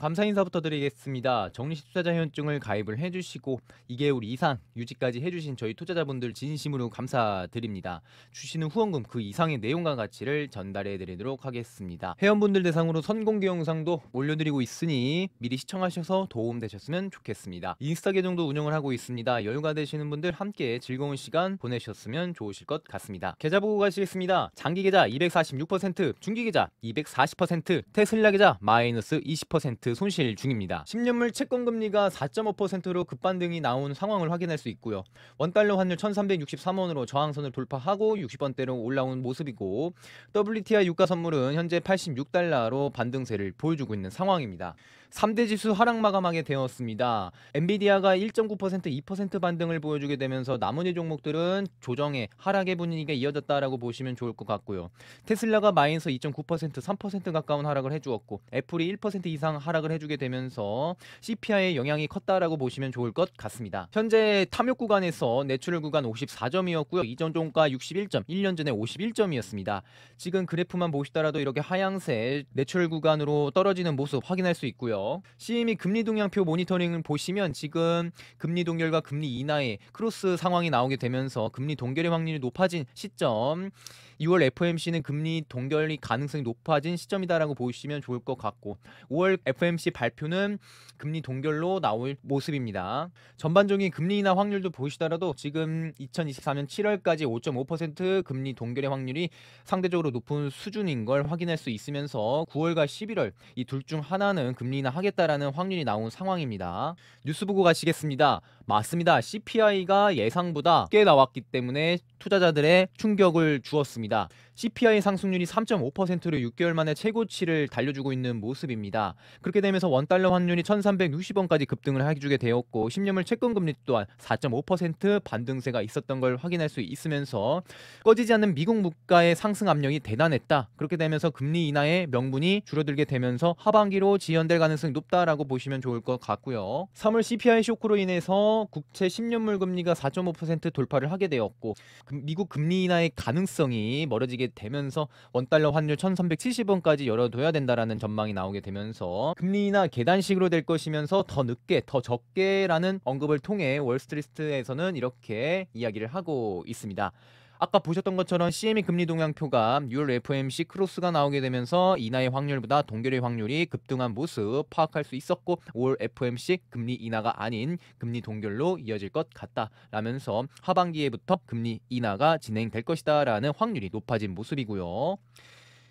감사 인사부터 드리겠습니다. 정리식투자 회원증을 가입을 해주시고 2개월 이상 유지까지 해주신 저희 투자자분들 진심으로 감사드립니다. 주시는 후원금 그 이상의 내용과 가치를 전달해드리도록 하겠습니다. 회원분들 대상으로 선공개 영상도 올려드리고 있으니 미리 시청하셔서 도움되셨으면 좋겠습니다. 인스타 계정도 운영을 하고 있습니다. 여유가 되시는 분들 함께 즐거운 시간 보내셨으면 좋으실 것 같습니다. 계좌 보고 가시겠습니다. 장기 계좌 246%, 중기 계좌 240%, 테슬라 계좌 마이너스 20%, 10% 그 손실 중입니다. 10년물 채권 금리가 4.5%로 급반등이 나온 상황을 확인할 수 있고요. 원달러 환율 1363원으로 저항선을 돌파하고 60원대로 올라온 모습이고 WTI 유가 선물은 현재 86달러로 반등세를 보여주고 있는 상황입니다. 3대 지수 하락 마감하게 되었습니다. 엔비디아가 1.9% 2% 반등을 보여주게 되면서 나머지 종목들은 조정의 하락의 분위기가 이어졌다라고 보시면 좋을 것 같고요. 테슬라가 마이너스 2.9% 3% 가까운 하락을 해주었고 애플이 1% 이상 하락을 해주게 되면서 CPI의 영향이 컸다라고 보시면 좋을 것 같습니다. 현재 탐욕 구간에서 내출 구간 54점이었고요. 이전 종가 61점, 1년 전에 51점이었습니다. 지금 그래프만 보시더라도 이렇게 하향세 내출 구간으로 떨어지는 모습 확인할 수 있고요. 있어요. c m e 금리 동향표 모니터링을 보시면 지금 금리 동결과 금리 인하의 크로스 상황이 나오게 되면서 금리 동결의 확률이 높아진 시점 2월 FOMC는 금리 동결이 가능성이 높아진 시점이다라고 보시면 좋을 것 같고 5월 FOMC 발표는 금리 동결로 나올 모습입니다. 전반적인 금리 인하 확률도 보시더라도 지금 2024년 7월까지 5.5% 금리 동결의 확률이 상대적으로 높은 수준인 걸 확인할 수 있으면서 9월과 11월 이 둘 중 하나는 금리 인하 하겠다라는 확률이 나온 상황입니다. 뉴스 보고 가시겠습니다. 맞습니다. CPI가 예상보다 꽤 나왔기 때문에 투자자들의 충격을 주었습니다. CPI 상승률이 3.5%로 6개월 만에 최고치를 달려주고 있는 모습입니다. 그렇게 되면서 원달러 환율이 1360원까지 급등을 해주게 되었고 10년물 채권금리 또한 4.5% 반등세가 있었던 걸 확인할 수 있으면서 꺼지지 않는 미국 물가의 상승 압력이 대단했다. 그렇게 되면서 금리 인하의 명분이 줄어들게 되면서 하반기로 지연될 가능성이 높다라고 보시면 좋을 것 같고요. 3월 CPI 쇼크로 인해서 국채 10년물 금리가 4.5% 돌파를 하게 되었고 미국 금리 인하의 가능성이 멀어지게 되면서 원달러 환율 1370원까지 열어둬야 된다라는 전망이 나오게 되면서 금리나 계단식으로 될 것이면서 더 늦게 더 적게라는 언급을 통해 월스트리트에서는 이렇게 이야기를 하고 있습니다. 아까 보셨던 것처럼 CME 금리 동향 표가 유월 FOMC 크로스가 나오게 되면서 인하의 확률보다 동결의 확률이 급등한 모습 파악할 수 있었고 5월 FOMC 금리 인하가 아닌 금리 동결로 이어질 것 같다라면서 하반기에부터 금리 인하가 진행될 것이다라는 확률이 높아진 모습이고요.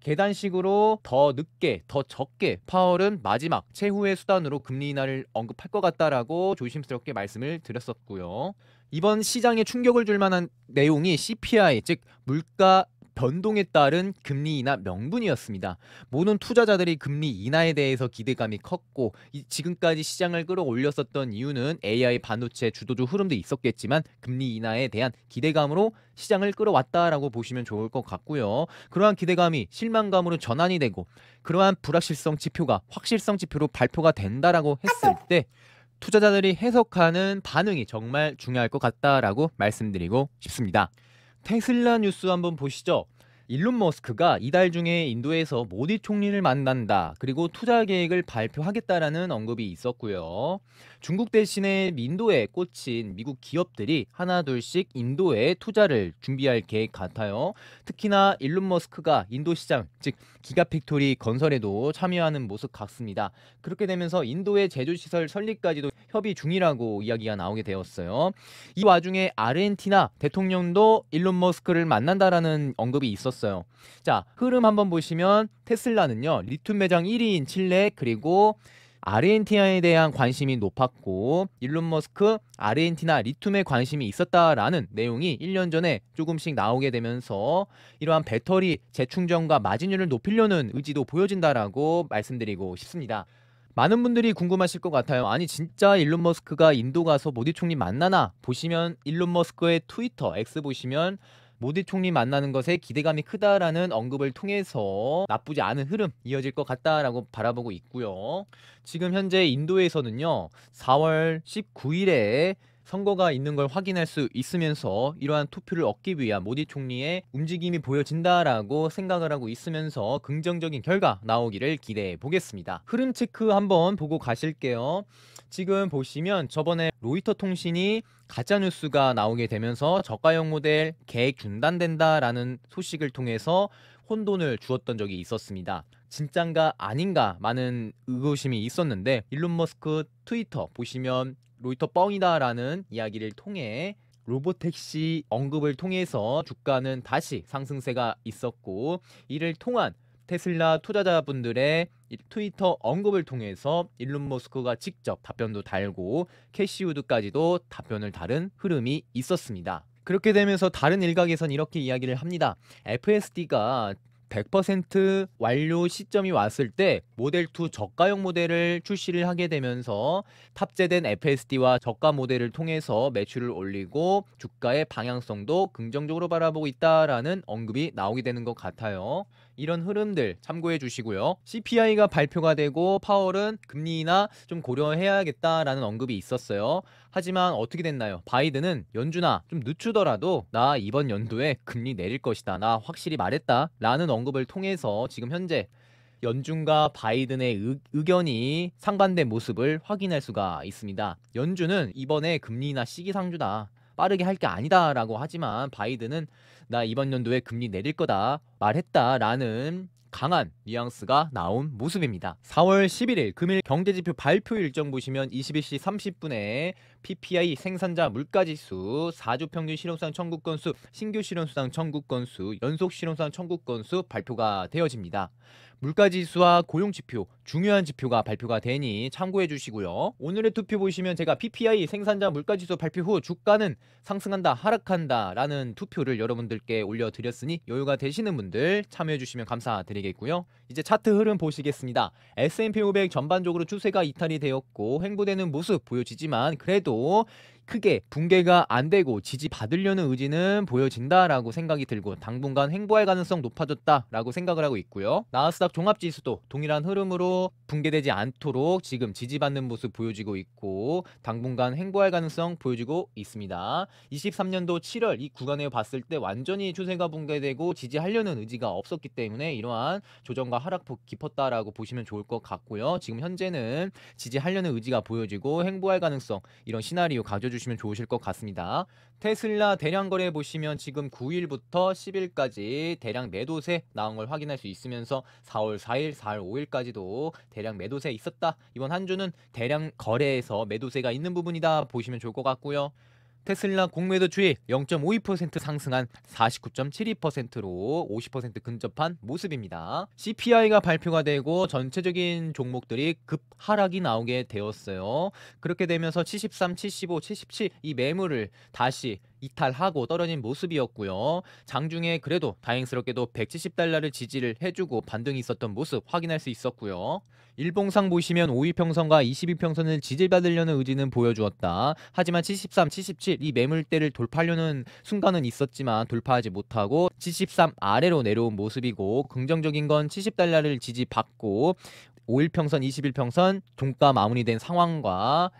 계단식으로 더 늦게, 더 적게 파월은 마지막 최후의 수단으로 금리 인하를 언급할 것 같다라고 조심스럽게 말씀을 드렸었고요. 이번 시장에 충격을 줄 만한 내용이 CPI, 즉 물가 변동에 따른 금리 인하 명분이었습니다. 모든 투자자들이 금리 인하에 대해서 기대감이 컸고 지금까지 시장을 끌어올렸었던 이유는 AI 반도체 주도주 흐름도 있었겠지만 금리 인하에 대한 기대감으로 시장을 끌어왔다라고 보시면 좋을 것 같고요. 그러한 기대감이 실망감으로 전환이 되고 그러한 불확실성 지표가 확실성 지표로 발표가 된다라고 했을 때 투자자들이 해석하는 반응이 정말 중요할 것 같다라고 말씀드리고 싶습니다. 테슬라 뉴스 한번 보시죠. 일론 머스크가 이달 중에 인도에서 모디 총리를 만난다. 그리고 투자 계획을 발표하겠다라는 언급이 있었고요. 중국 대신에 민도에 꽂힌 미국 기업들이 하나 둘씩 인도에 투자를 준비할 계획 같아요. 특히나 일론 머스크가 인도 시장 즉 기가팩토리 건설에도 참여하는 모습 같습니다. 그렇게 되면서 인도의 제조 시설 설립까지도 협의 중이라고 이야기가 나오게 되었어요. 이 와중에 아르헨티나 대통령도 일론 머스크를 만난다라는 언급이 있었어요. 자, 흐름 한번 보시면 테슬라는요. 리튬 매장 1위인 칠레 그리고 아르헨티나에 대한 관심이 높았고 일론 머스크 아르헨티나 리튬에 관심이 있었다라는 내용이 1년 전에 조금씩 나오게 되면서 이러한 배터리 재충전과 마진율을 높이려는 의지도 보여진다라고 말씀드리고 싶습니다. 많은 분들이 궁금하실 것 같아요. 아니 진짜 일론 머스크가 인도 가서 모디 총리 만나나 보시면 일론 머스크의 트위터 X 보시면 모디 총리 만나는 것에 기대감이 크다라는 언급을 통해서 나쁘지 않은 흐름 이어질 것 같다라고 바라보고 있고요. 지금 현재 인도에서는요. 4월 19일에 선거가 있는 걸 확인할 수 있으면서 이러한 투표를 얻기 위한 모디 총리의 움직임이 보여진다라고 생각을 하고 있으면서 긍정적인 결과 나오기를 기대해 보겠습니다. 흐름 체크 한번 보고 가실게요. 지금 보시면 저번에 로이터 통신이 가짜뉴스가 나오게 되면서 저가형 모델 계획 중단된다라는 소식을 통해서 혼돈을 주었던 적이 있었습니다. 진짠가 아닌가 많은 의구심이 있었는데 일론 머스크 트위터 보시면 로이터 뻥이다라는 이야기를 통해 로보택시 언급을 통해서 주가는 다시 상승세가 있었고 이를 통한 테슬라 투자자분들의 트위터 언급을 통해서 일론 머스크가 직접 답변도 달고 캐시우드까지도 답변을 달은 흐름이 있었습니다. 그렇게 되면서 다른 일각에선 이렇게 이야기를 합니다. FSD가 100% 완료 시점이 왔을 때 모델 2 저가형 모델을 출시를 하게 되면서 탑재된 FSD와 저가 모델을 통해서 매출을 올리고 주가의 방향성도 긍정적으로 바라보고 있다라는 언급이 나오게 되는 것 같아요. 이런 흐름들 참고해 주시고요. CPI가 발표가 되고 파월은 금리나 좀 고려해야겠다라는 언급이 있었어요. 하지만 어떻게 됐나요? 바이든은 연준아 좀 늦추더라도 나 이번 연도에 금리 내릴 것이다. 나 확실히 말했다. 라는 언급을 통해서 지금 현재 연준과 바이든의 의, 의견이 상반된 모습을 확인할 수가 있습니다. 연준은 이번에 금리나 시기상주다. 빠르게 할 게 아니다라고 하지만 바이든은 나 이번 연도에 금리 내릴 거다 말했다라는 강한 뉘앙스가 나온 모습입니다. 4월 11일 금일 경제지표 발표 일정 보시면 21시 30분에 PPI 생산자 물가지수, 4주 평균 실용수당 청구 건수, 신규 실용수당 청구 건수, 연속 실용수당 청구 건수 발표가 되어집니다. 물가지수와 고용지표, 중요한 지표가 발표가 되니 참고해 주시고요. 오늘의 투표 보시면 제가 PPI 생산자 물가지수 발표 후 주가는 상승한다, 하락한다 라는 투표를 여러분들께 올려드렸으니 여유가 되시는 분들 참여해 주시면 감사드리겠고요. 이제 차트 흐름 보시겠습니다. S&P 500 전반적으로 추세가 이탈이 되었고 횡보되는 모습 보여지지만 그래도 itu 크게 붕괴가 안 되고 지지받으려는 의지는 보여진다라고 생각이 들고 당분간 횡보할 가능성 높아졌다라고 생각을 하고 있고요. 나스닥 종합지수도 동일한 흐름으로 붕괴되지 않도록 지금 지지받는 모습 보여지고 있고 당분간 횡보할 가능성 보여지고 있습니다. 23년도 7월 이구간에 봤을 때 완전히 추세가 붕괴되고 지지하려는 의지가 없었기 때문에 이러한 조정과 하락폭 깊었다라고 보시면 좋을 것 같고요. 지금 현재는 지지하려는 의지가 보여지고 횡보할 가능성 이런 시나리오 가져 주시면 좋으실 것 같습니다. 테슬라 대량 거래 보시면 지금 9일부터 10일까지 대량 매도세 나온 걸 확인할 수 있으면서 4월 4일, 4월 5일까지도 대량 매도세 있었다. 이번 한 주는 대량 거래에서 매도세가 있는 부분이다 보시면 좋을 것 같고요. 테슬라 공매도 주식 0.52% 상승한 49.72%로 50% 근접한 모습입니다. CPI가 발표가 되고 전체적인 종목들이 급 하락이 나오게 되었어요. 그렇게 되면서 73, 75, 77 이 매물을 다시 이탈하고 떨어진 모습이었고요. 장중에 그래도 다행스럽게도 170달러를 지지를 해주고 반등이 있었던 모습 확인할 수 있었고요. 일봉상 보시면 5위평선과 22평선을 지지받으려는 의지는 보여주었다. 하지만 73, 77 이 매물대를 돌파하려는 순간은 있었지만 돌파하지 못하고 73 아래로 내려온 모습이고 긍정적인 건 70달러를 지지받고 5일평선, 21평선 종가 마무리된 상황과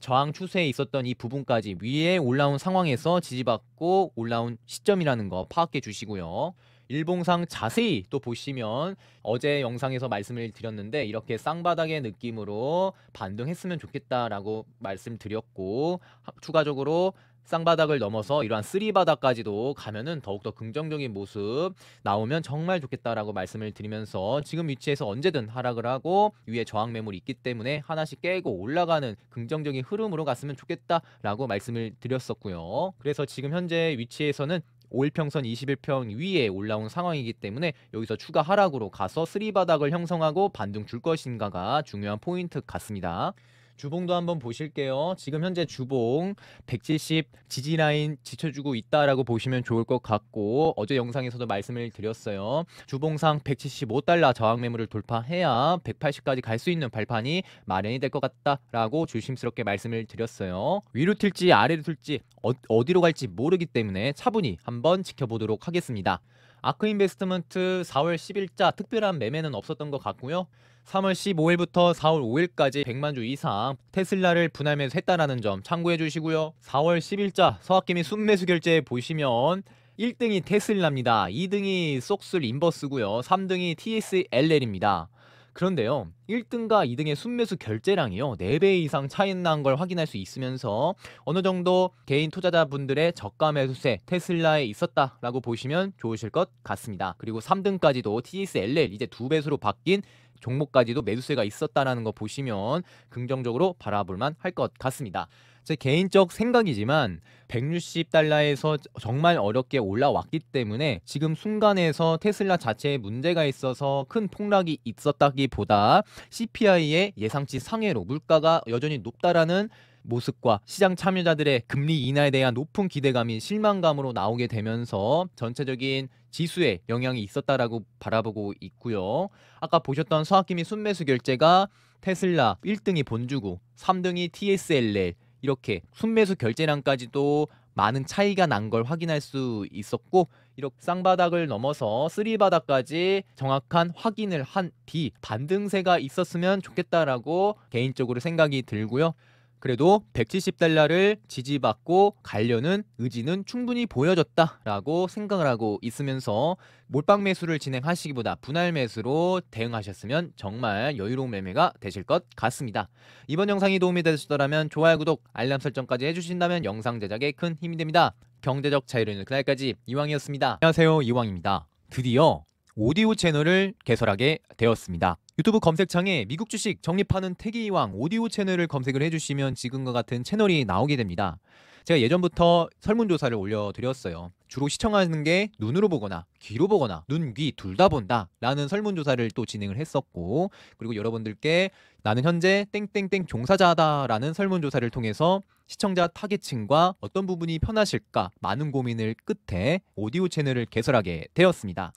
저항 추세에 있었던 이 부분까지 위에 올라온 상황에서 지지받고 올라온 시점이라는 거 파악해 주시고요. 일봉상 자세히 또 보시면 어제 영상에서 말씀을 드렸는데 이렇게 쌍바닥의 느낌으로 반등했으면 좋겠다라고 말씀드렸고 추가적으로 쌍바닥을 넘어서 이러한 쓰리바닥까지도 가면은 더욱더 긍정적인 모습 나오면 정말 좋겠다라고 말씀을 드리면서 지금 위치에서 언제든 하락을 하고 위에 저항 매물이 있기 때문에 하나씩 깨고 올라가는 긍정적인 흐름으로 갔으면 좋겠다라고 말씀을 드렸었고요. 그래서 지금 현재 위치에서는 오일평선 21평 위에 올라온 상황이기 때문에 여기서 추가 하락으로 가서 쓰리바닥을 형성하고 반등 줄 것인가가 중요한 포인트 같습니다. 주봉도 한번 보실게요. 지금 현재 주봉 170 지지 라인 지쳐주고 있다라고 보시면 좋을 것 같고 어제 영상에서도 말씀을 드렸어요. 주봉상 175달러 저항 매물을 돌파해야 180까지 갈 수 있는 발판이 마련이 될 것 같다라고 조심스럽게 말씀을 드렸어요. 위로 튈지 아래로 튈지 어, 어디로 갈지 모르기 때문에 차분히 한번 지켜보도록 하겠습니다. 아크인베스트먼트 4월 10일자 특별한 매매는 없었던 것 같고요. 3월 15일부터 4월 5일까지 100만 주 이상 테슬라를 분할매수 했다라는 점 참고해 주시고요. 4월 10일자 서학김이 순매수 결제 보시면 1등이 테슬라입니다. 2등이 속슬 인버스고요. 3등이 TSLL입니다. 그런데요. 1등과 2등의 순매수 결제량이요. 4배 이상 차이 난 걸 확인할 수 있으면서 어느 정도 개인 투자자분들의 저가 매수세 테슬라에 있었다라고 보시면 좋으실 것 같습니다. 그리고 3등까지도 TSLL 이제 2 배수로 바뀐 종목까지도 매수세가 있었다는거 보시면 긍정적으로 바라볼만 할 것 같습니다. 제 개인적 생각이지만 160달러에서 정말 어렵게 올라왔기 때문에 지금 순간에서 테슬라 자체에 문제가 있어서 큰 폭락이 있었다기보다 CPI의 예상치 상해로 물가가 여전히 높다라는 모습과 시장 참여자들의 금리 인하에 대한 높은 기대감이 실망감으로 나오게 되면서 전체적인 지수에 영향이 있었다라고 바라보고 있고요. 아까 보셨던 수학기 미 순매수 결제가 테슬라 1등이 본주고 3등이 TSLL 이렇게 순매수 결제량까지도 많은 차이가 난 걸 확인할 수 있었고 이렇게 쌍바닥을 넘어서 쓰리바닥까지 정확한 확인을 한 뒤 반등세가 있었으면 좋겠다라고 개인적으로 생각이 들고요. 그래도 170달러를 지지받고 가려는 의지는 충분히 보여졌다라고 생각을 하고 있으면서 몰빵 매수를 진행하시기보다 분할 매수로 대응하셨으면 정말 여유로운 매매가 되실 것 같습니다. 이번 영상이 도움이 되셨더라면 좋아요, 구독, 알람 설정까지 해주신다면 영상 제작에 큰 힘이 됩니다. 경제적 자유로운 그날까지 이왕이었습니다. 안녕하세요, 이왕입니다. 드디어 오디오 채널을 개설하게 되었습니다. 유튜브 검색창에 미국 주식 정립하는 태기왕 오디오 채널을 검색을 해주시면 지금과 같은 채널이 나오게 됩니다. 제가 예전부터 설문조사를 올려드렸어요. 주로 시청하는 게 눈으로 보거나 귀로 보거나 눈, 귀 둘 다 본다 라는 설문조사를 또 진행을 했었고 그리고 여러분들께 나는 현재 땡땡땡 종사자다 라는 설문조사를 통해서 시청자 타겟층과 어떤 부분이 편하실까 많은 고민을 끝에 오디오 채널을 개설하게 되었습니다.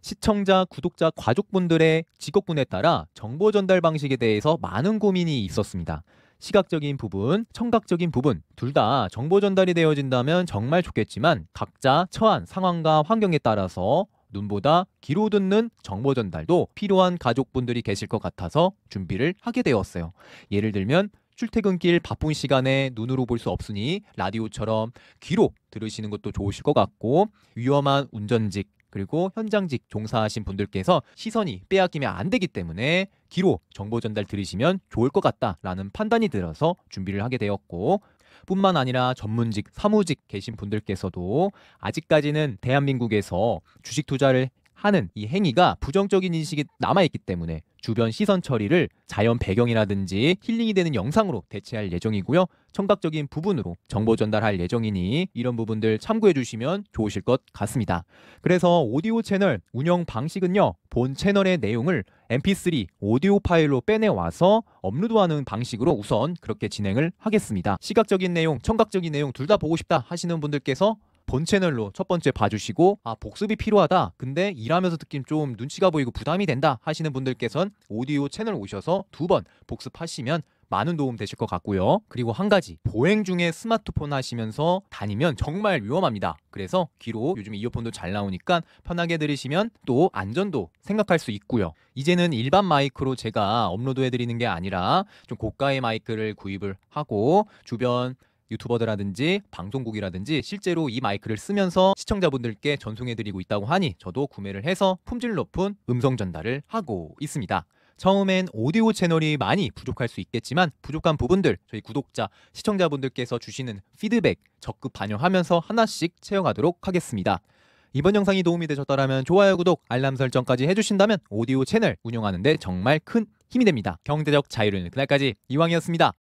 시청자, 구독자, 가족분들의 직업군에 따라 정보 전달 방식에 대해서 많은 고민이 있었습니다. 시각적인 부분, 청각적인 부분 둘 다 정보 전달이 되어진다면 정말 좋겠지만 각자 처한 상황과 환경에 따라서 눈보다 귀로 듣는 정보 전달도 필요한 가족분들이 계실 것 같아서 준비를 하게 되었어요. 예를 들면 출퇴근길 바쁜 시간에 눈으로 볼 수 없으니 라디오처럼 귀로 들으시는 것도 좋으실 것 같고 위험한 운전직 그리고 현장직 종사하신 분들께서 시선이 빼앗기면 안 되기 때문에 기로 정보 전달 들으시면 좋을 것 같다라는 판단이 들어서 준비를 하게 되었고 뿐만 아니라 전문직, 사무직 계신 분들께서도 아직까지는 대한민국에서 주식 투자를 하는 이 행위가 부정적인 인식이 남아있기 때문에 주변 시선 처리를 자연 배경이라든지 힐링이 되는 영상으로 대체할 예정이고요. 청각적인 부분으로 정보 전달할 예정이니 이런 부분들 참고해 주시면 좋으실 것 같습니다. 그래서 오디오 채널 운영 방식은요. 본 채널의 내용을 mp3 오디오 파일로 빼내와서 업로드하는 방식으로 우선 그렇게 진행을 하겠습니다. 시각적인 내용, 청각적인 내용 둘 다 보고 싶다 하시는 분들께서 본 채널로 첫 번째 봐주시고 아 복습이 필요하다 근데 일하면서 듣긴 좀 눈치가 보이고 부담이 된다 하시는 분들께선 오디오 채널 오셔서 두 번 복습하시면 많은 도움 되실 것 같고요. 그리고 한 가지 보행 중에 스마트폰 하시면서 다니면 정말 위험합니다. 그래서 귀로 요즘 이어폰도 잘 나오니까 편하게 들으시면 또 안전도 생각할 수 있고요. 이제는 일반 마이크로 제가 업로드해 드리는 게 아니라 좀 고가의 마이크를 구입을 하고 주변 유튜버들라든지 방송국이라든지 실제로 이 마이크를 쓰면서 시청자분들께 전송해드리고 있다고 하니 저도 구매를 해서 품질 높은 음성 전달을 하고 있습니다. 처음엔 오디오 채널이 많이 부족할 수 있겠지만 부족한 부분들 저희 구독자, 시청자분들께서 주시는 피드백 적극 반영하면서 하나씩 채워가도록 하겠습니다. 이번 영상이 도움이 되셨다면 좋아요, 구독, 알람 설정까지 해주신다면 오디오 채널 운영하는데 정말 큰 힘이 됩니다. 경제적 자유는 그날까지 이왕이었습니다.